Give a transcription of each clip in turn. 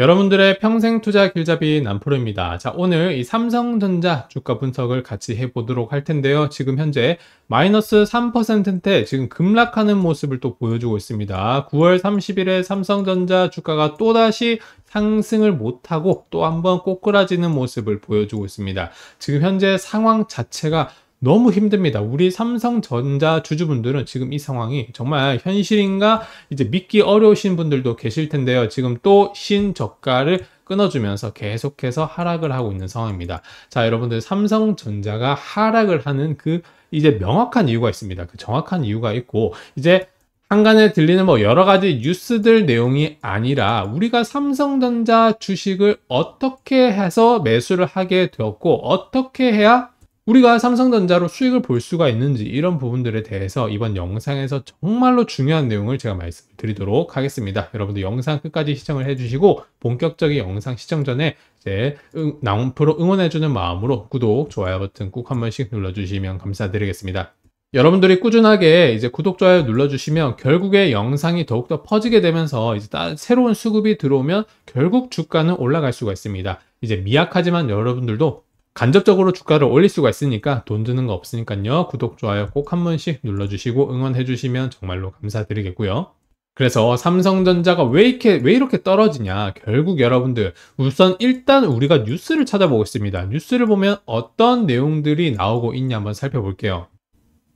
여러분들의 평생 투자 길잡이 남프로입니다. 자, 오늘 이 삼성전자 주가 분석을 같이 해보도록 할 텐데요. 지금 현재 마이너스 3%대 지금 급락하는 모습을 또 보여주고 있습니다. 9월 30일에 삼성전자 주가가 또다시 상승을 못하고 또 한번 꼬꾸라지는 모습을 보여주고 있습니다. 지금 현재 상황 자체가 너무 힘듭니다. 우리 삼성전자 주주분들은 지금 이 상황이 정말 현실인가 이제 믿기 어려우신 분들도 계실 텐데요. 지금 또 신저가를 끊어주면서 계속해서 하락을 하고 있는 상황입니다. 자, 여러분들 삼성전자가 하락을 하는 그 이제 명확한 이유가 있습니다. 그 정확한 이유가 있고 이제 한간에 들리는 뭐 여러 가지 뉴스들 내용이 아니라 우리가 삼성전자 주식을 어떻게 해서 매수를 하게 되었고 어떻게 해야 우리가 삼성전자로 수익을 볼 수가 있는지 이런 부분들에 대해서 이번 영상에서 정말로 중요한 내용을 제가 말씀드리도록 하겠습니다. 여러분들 영상 끝까지 시청을 해주시고 본격적인 영상 시청 전에 이제 응, 나온 프로 응원해주는 마음으로 구독, 좋아요 버튼 꼭 한 번씩 눌러주시면 감사드리겠습니다. 여러분들이 꾸준하게 이제 구독, 좋아요 눌러주시면 결국에 영상이 더욱더 퍼지게 되면서 이제 새로운 수급이 들어오면 결국 주가는 올라갈 수가 있습니다. 이제 미약하지만 여러분들도 간접적으로 주가를 올릴 수가 있으니까 돈 드는 거 없으니까요. 구독, 좋아요 꼭 한 번씩 눌러주시고 응원해주시면 정말로 감사드리겠고요. 그래서 삼성전자가 왜 이렇게, 왜 이렇게 떨어지냐. 결국 여러분들, 우선 일단 우리가 뉴스를 찾아보고 있습니다. 뉴스를 보면 어떤 내용들이 나오고 있냐 한번 살펴볼게요.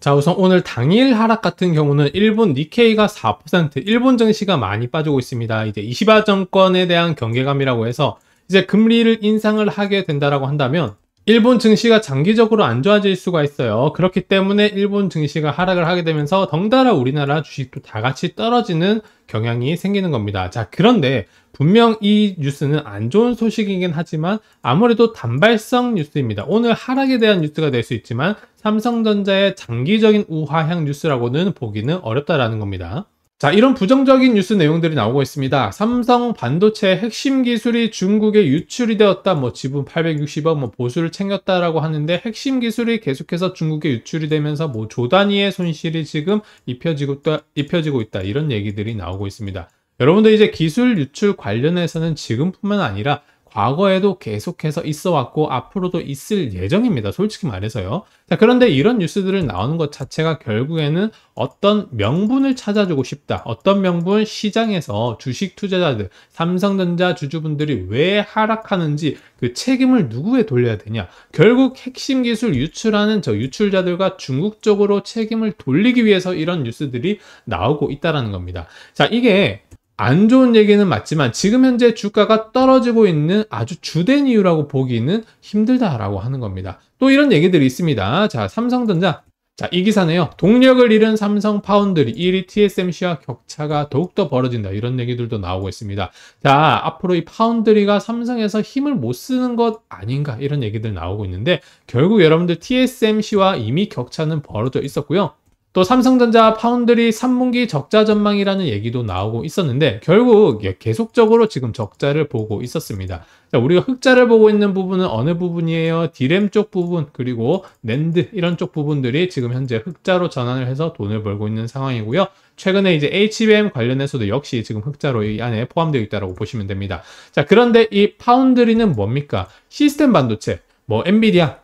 자 우선 오늘 당일 하락 같은 경우는 일본 니케이가 4% 일본 증시가 많이 빠지고 있습니다. 이제 이시바 정권에 대한 경계감이라고 해서 이제 금리를 인상을 하게 된다라고 한다면 일본 증시가 장기적으로 안 좋아질 수가 있어요. 그렇기 때문에 일본 증시가 하락을 하게 되면서 덩달아 우리나라 주식도 다 같이 떨어지는 경향이 생기는 겁니다. 자, 그런데 분명 이 뉴스는 안 좋은 소식이긴 하지만 아무래도 단발성 뉴스입니다. 오늘 하락에 대한 뉴스가 될 수 있지만 삼성전자의 장기적인 우화향 뉴스라고는 보기는 어렵다라는 겁니다. 자, 이런 부정적인 뉴스 내용들이 나오고 있습니다. 삼성 반도체 핵심 기술이 중국에 유출이 되었다. 뭐 지분 860억 뭐 보수를 챙겼다라고 하는데 핵심 기술이 계속해서 중국에 유출이 되면서 뭐 조단위의 손실이 지금 입혀지고 있다, 입혀지고 있다. 이런 얘기들이 나오고 있습니다. 여러분들 이제 기술 유출 관련해서는 지금뿐만 아니라 과거에도 계속해서 있어 왔고 앞으로도 있을 예정입니다. 솔직히 말해서요. 자, 그런데 이런 뉴스들을 나오는 것 자체가 결국에는 어떤 명분을 찾아주고 싶다. 어떤 명분 시장에서 주식 투자자들, 삼성전자 주주분들이 왜 하락하는지 그 책임을 누구에 돌려야 되냐. 결국 핵심 기술 유출하는 저 유출자들과 중국 쪽으로 책임을 돌리기 위해서 이런 뉴스들이 나오고 있다라는 겁니다. 자, 이게 안 좋은 얘기는 맞지만 지금 현재 주가가 떨어지고 있는 아주 주된 이유라고 보기는 힘들다라고 하는 겁니다. 또 이런 얘기들이 있습니다. 자, 삼성전자. 자, 이 기사네요. 동력을 잃은 삼성 파운드리 1위 TSMC와 격차가 더욱더 벌어진다. 이런 얘기들도 나오고 있습니다. 자, 앞으로 이 파운드리가 삼성에서 힘을 못 쓰는 것 아닌가. 이런 얘기들 나오고 있는데 결국 여러분들 TSMC와 이미 격차는 벌어져 있었고요. 또 삼성전자 파운드리 3분기 적자 전망이라는 얘기도 나오고 있었는데 결국 예, 계속적으로 지금 적자를 보고 있었습니다. 자, 우리가 흑자를 보고 있는 부분은 어느 부분이에요? 디램 쪽 부분 그리고 랜드 이런 쪽 부분들이 지금 현재 흑자로 전환을 해서 돈을 벌고 있는 상황이고요. 최근에 이제 HBM 관련해서도 역시 지금 흑자로 이 안에 포함되어 있다고 보시면 됩니다. 자, 그런데 이 파운드리는 뭡니까? 시스템 반도체, 뭐 엔비디아,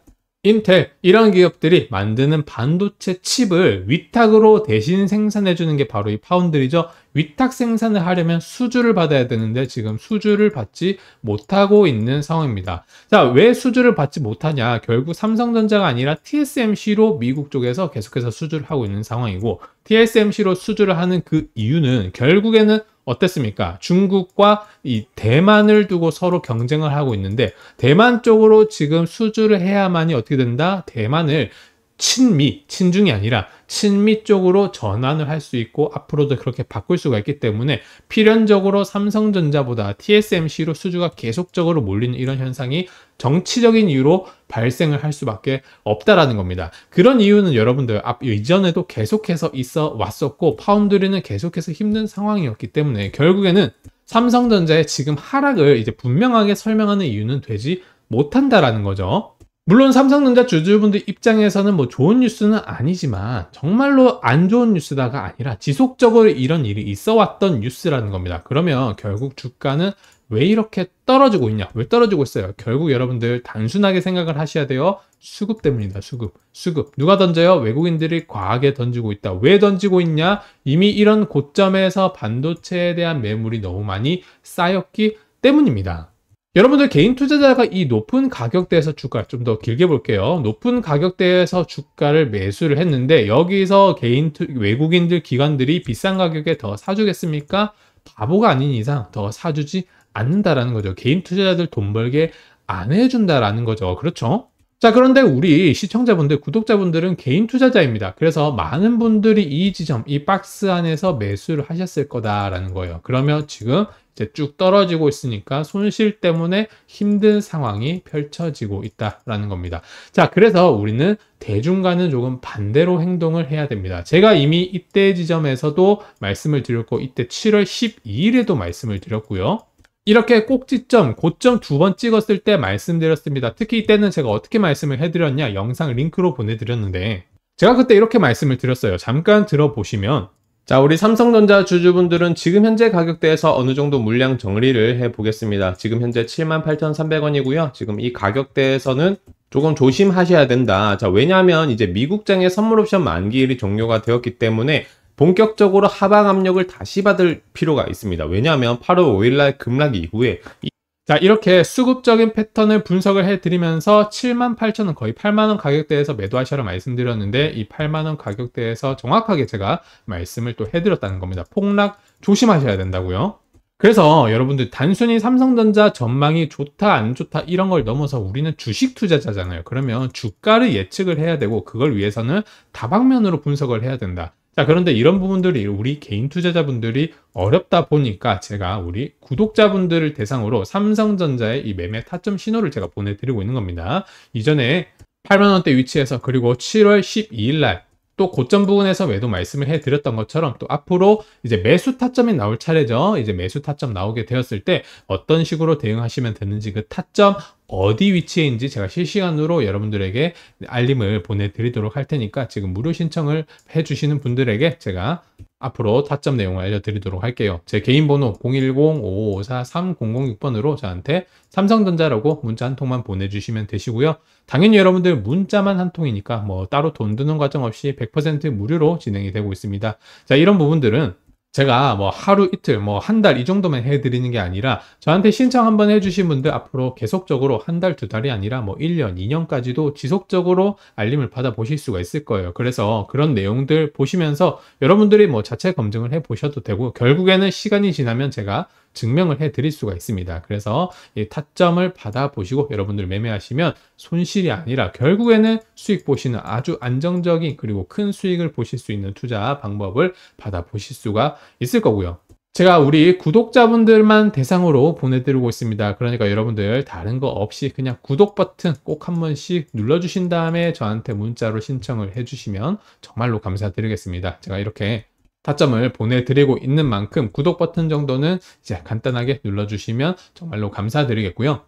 인텔 이런 기업들이 만드는 반도체 칩을 위탁으로 대신 생산해 주는 게 바로 이 파운드리죠. 위탁 생산을 하려면 수주를 받아야 되는데 지금 수주를 받지 못하고 있는 상황입니다. 자, 왜 수주를 받지 못하냐? 결국 삼성전자가 아니라 TSMC로 미국 쪽에서 계속해서 수주를 하고 있는 상황이고 TSMC로 수주를 하는 그 이유는 결국에는 어땠습니까? 중국과 이 대만을 두고 서로 경쟁을 하고 있는데 대만 쪽으로 지금 수주를 해야만이 어떻게 된다? 대만을 친미, 친중이 아니라 친미 쪽으로 전환을 할 수 있고 앞으로도 그렇게 바꿀 수가 있기 때문에 필연적으로 삼성전자보다 TSMC로 수주가 계속적으로 몰리는 이런 현상이 정치적인 이유로 발생을 할 수밖에 없다라는 겁니다. 그런 이유는 여러분들 앞 이전에도 계속해서 있어 왔었고 파운드리는 계속해서 힘든 상황이었기 때문에 결국에는 삼성전자의 지금 하락을 이제 분명하게 설명하는 이유는 되지 못한다라는 거죠. 물론 삼성전자 주주분들 입장에서는 뭐 좋은 뉴스는 아니지만 정말로 안 좋은 뉴스다가 아니라 지속적으로 이런 일이 있어 왔던 뉴스라는 겁니다. 그러면 결국 주가는 왜 이렇게 떨어지고 있냐? 왜 떨어지고 있어요? 결국 여러분들 단순하게 생각을 하셔야 돼요. 수급 때문이다. 수급. 수급. 누가 던져요? 외국인들이 과하게 던지고 있다. 왜 던지고 있냐? 이미 이런 고점에서 반도체에 대한 매물이 너무 많이 쌓였기 때문입니다. 여러분들 개인 투자자가 이 높은 가격대에서 주가 좀 더 길게 볼게요. 높은 가격대에서 주가를 매수를 했는데 여기서 개인 투, 외국인들 기관들이 비싼 가격에 더 사주겠습니까? 바보가 아닌 이상 더 사주지 않는다라는 거죠. 개인 투자자들 돈 벌게 안 해준다라는 거죠. 그렇죠? 자 그런데 우리 시청자분들 구독자분들은 개인 투자자입니다 그래서 많은 분들이 이 지점 이 박스 안에서 매수를 하셨을 거다라는 거예요 그러면 지금 이제 쭉 떨어지고 있으니까 손실 때문에 힘든 상황이 펼쳐지고 있다라는 겁니다. 자, 그래서 우리는 대중과는 조금 반대로 행동을 해야 됩니다. 제가 이미 이때 지점에서도 말씀을 드렸고 이때 7월 12일에도 말씀을 드렸고요. 이렇게 꼭지점, 고점 두 번 찍었을 때 말씀드렸습니다. 특히 이때는 제가 어떻게 말씀을 해드렸냐 영상 링크로 보내드렸는데 제가 그때 이렇게 말씀을 드렸어요. 잠깐 들어보시면 자, 우리 삼성전자 주주분들은 지금 현재 가격대에서 어느 정도 물량 정리를 해 보겠습니다. 지금 현재 78,300원이고요. 지금 이 가격대에서는 조금 조심하셔야 된다. 자, 왜냐하면 이제 미국장의 선물 옵션 만기일이 종료가 되었기 때문에 본격적으로 하방 압력을 다시 받을 필요가 있습니다. 왜냐하면 8월 5일날 급락 이후에 이자 이렇게 수급적인 패턴을 분석을 해드리면서 78,000원 거의 8만원 가격대에서 매도하셔라 말씀드렸는데 이 8만원 가격대에서 정확하게 제가 말씀을 또 해드렸다는 겁니다. 폭락 조심하셔야 된다고요. 그래서 여러분들 단순히 삼성전자 전망이 좋다 안 좋다 이런 걸 넘어서 우리는 주식 투자자잖아요. 그러면 주가를 예측을 해야 되고 그걸 위해서는 다방면으로 분석을 해야 된다. 자, 그런데 이런 부분들이 우리 개인 투자자분들이 어렵다 보니까 제가 우리 구독자분들을 대상으로 삼성전자의 이 매매 타점 신호를 제가 보내드리고 있는 겁니다. 이전에 8만원대 위치에서 그리고 7월 12일날 또 고점 부분에서 외도 말씀을 해드렸던 것처럼 또 앞으로 이제 매수 타점이 나올 차례죠. 이제 매수 타점 나오게 되었을 때 어떤 식으로 대응하시면 되는지 그 타점 어디 위치에인지 제가 실시간으로 여러분들에게 알림을 보내드리도록 할 테니까 지금 무료 신청을 해주시는 분들에게 제가 앞으로 타점 내용을 알려드리도록 할게요. 제 개인 번호 010-5554-3006번으로 저한테 삼성전자라고 문자 한 통만 보내주시면 되시고요. 당연히 여러분들 문자만 한 통이니까 뭐 따로 돈 드는 과정 없이 100% 무료로 진행이 되고 있습니다. 자, 이런 부분들은 제가 뭐 하루 이틀 뭐 한 달 이 정도만 해드리는 게 아니라 저한테 신청 한번 해주신 분들 앞으로 계속적으로 한 달 두 달이 아니라 뭐 1년 2년까지도 지속적으로 알림을 받아 보실 수가 있을 거예요 그래서 그런 내용들 보시면서 여러분들이 뭐 자체 검증을 해 보셔도 되고 결국에는 시간이 지나면 제가 증명을 해 드릴 수가 있습니다. 그래서 이 타점을 받아 보시고 여러분들 매매하시면 손실이 아니라 결국에는 수익 보시는 아주 안정적인 그리고 큰 수익을 보실 수 있는 투자 방법을 받아 보실 수가 있을 거고요. 제가 우리 구독자분들만 대상으로 보내드리고 있습니다. 그러니까 여러분들 다른 거 없이 그냥 구독 버튼 꼭 한 번씩 눌러주신 다음에 저한테 문자로 신청을 해주시면 정말로 감사드리겠습니다. 제가 이렇게 타점을 보내드리고 있는 만큼 구독 버튼 정도는 이제 간단하게 눌러주시면 정말로 감사드리겠고요.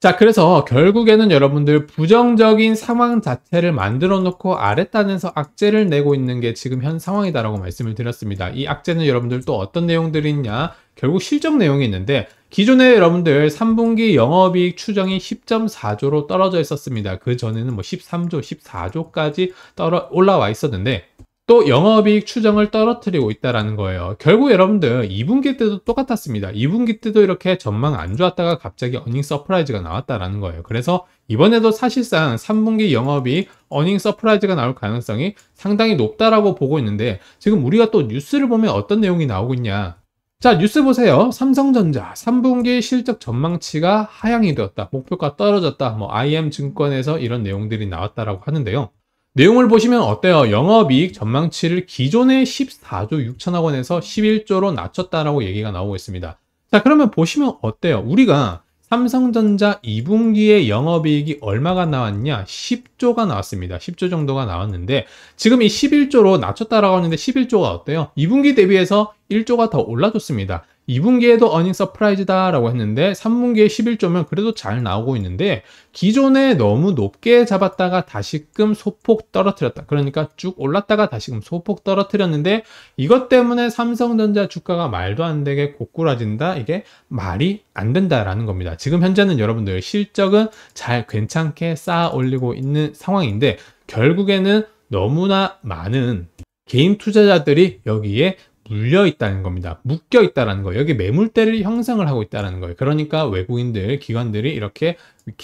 자 그래서 결국에는 여러분들 부정적인 상황 자체를 만들어 놓고 아랫단에서 악재를 내고 있는 게 지금 현 상황이다라고 말씀을 드렸습니다. 이 악재는 여러분들 또 어떤 내용들이 있냐 결국 실적 내용이 있는데 기존에 여러분들 3분기 영업이익 추정이 10.4조로 떨어져 있었습니다. 그 전에는 뭐 13조, 14조까지 떨어 올라와 있었는데 또 영업이익 추정을 떨어뜨리고 있다라는 거예요. 결국 여러분들 2분기 때도 똑같았습니다. 2분기 때도 이렇게 전망 안 좋았다가 갑자기 어닝 서프라이즈가 나왔다라는 거예요. 그래서 이번에도 사실상 3분기 영업이익 어닝 서프라이즈가 나올 가능성이 상당히 높다라고 보고 있는데 지금 우리가 또 뉴스를 보면 어떤 내용이 나오고 있냐. 자 뉴스 보세요. 삼성전자 3분기 실적 전망치가 하향이 되었다. 목표가 떨어졌다. 뭐 IM증권에서 이런 내용들이 나왔다라고 하는데요. 내용을 보시면 어때요? 영업이익 전망치를 기존의 14조 6천억 원에서 11조로 낮췄다라고 얘기가 나오고 있습니다. 자, 그러면 보시면 어때요? 우리가 삼성전자 2분기에 영업이익이 얼마가 나왔냐? 10조가 나왔습니다. 10조 정도가 나왔는데 지금 이 11조로 낮췄다라고 하는데 11조가 어때요? 2분기 대비해서 1조가 더 올라줬습니다. 2분기에도 어닝 서프라이즈다라고 했는데 3분기에 11조면 그래도 잘 나오고 있는데 기존에 너무 높게 잡았다가 다시금 소폭 떨어뜨렸다. 그러니까 쭉 올랐다가 다시금 소폭 떨어뜨렸는데 이것 때문에 삼성전자 주가가 말도 안 되게 고꾸라진다. 이게 말이 안 된다라는 겁니다. 지금 현재는 여러분들 실적은 잘 괜찮게 쌓아 올리고 있는 상황인데 결국에는 너무나 많은 개인 투자자들이 여기에 물려 있다는 겁니다. 묶여 있다라는 거예요. 여기 매물대를 형성을 하고 있다는 거예요. 그러니까 외국인들, 기관들이 이렇게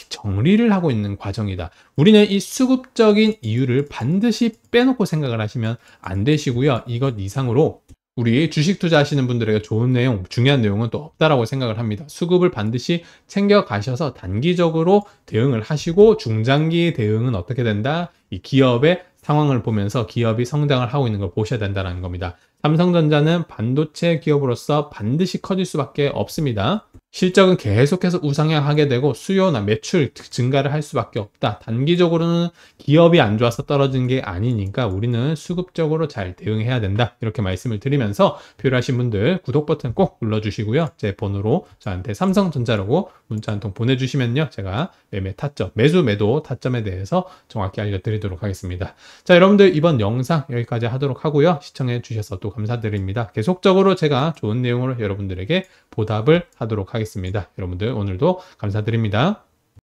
정리를 하고 있는 과정이다. 우리는 이 수급적인 이유를 반드시 빼놓고 생각을 하시면 안 되시고요. 이것 이상으로 우리 주식 투자하시는 분들에게 좋은 내용, 중요한 내용은 또 없다라고 생각을 합니다. 수급을 반드시 챙겨가셔서 단기적으로 대응을 하시고 중장기 대응은 어떻게 된다? 이 기업의 상황을 보면서 기업이 성장을 하고 있는 걸 보셔야 된다는 겁니다. 삼성전자는 반도체 기업으로서 반드시 커질 수밖에 없습니다. 실적은 계속해서 우상향하게 되고 수요나 매출 증가를 할 수밖에 없다. 단기적으로는 기업이 안 좋아서 떨어진 게 아니니까 우리는 수급적으로 잘 대응해야 된다. 이렇게 말씀을 드리면서 필요하신 분들 구독 버튼 꼭 눌러주시고요. 제 번호로 저한테 삼성전자라고 문자 한 통 보내주시면요. 제가 매매 타점, 매수 매도 타점에 대해서 정확히 알려드리도록 하겠습니다. 자, 여러분들 이번 영상 여기까지 하도록 하고요. 시청해 주셔서 또 감사드립니다. 계속적으로 제가 좋은 내용으로 여러분들에게 보답을 하도록 하겠습니다. 여러분들 오늘도 감사드립니다.